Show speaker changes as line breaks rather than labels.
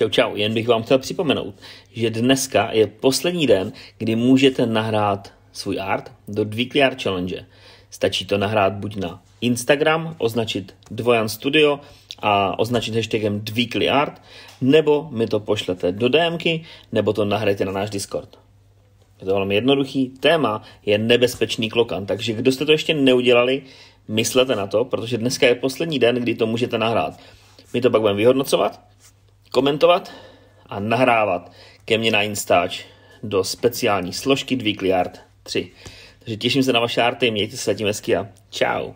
Čau, čau, jen bych vám chtěl připomenout, že dneska je poslední den, kdy můžete nahrát svůj art do Dweekly Art Challenge. Stačí to nahrát buď na Instagram, označit Dvojan Studio a označit hashtagem Dweekly Art, nebo mi to pošlete do DMky, nebo to nahrajte na náš Discord. Je to velmi jednoduchý. Téma je nebezpečný klokan, takže kdo jste to ještě neudělali, myslete na to, protože dneska je poslední den, kdy to můžete nahrát. My to pak budeme vyhodnocovat komentovat a nahrávat ke mně na Instač do speciální složky Dvíkliard 3. Takže těším se na vaše arty, mějte se zatím hezky a čau.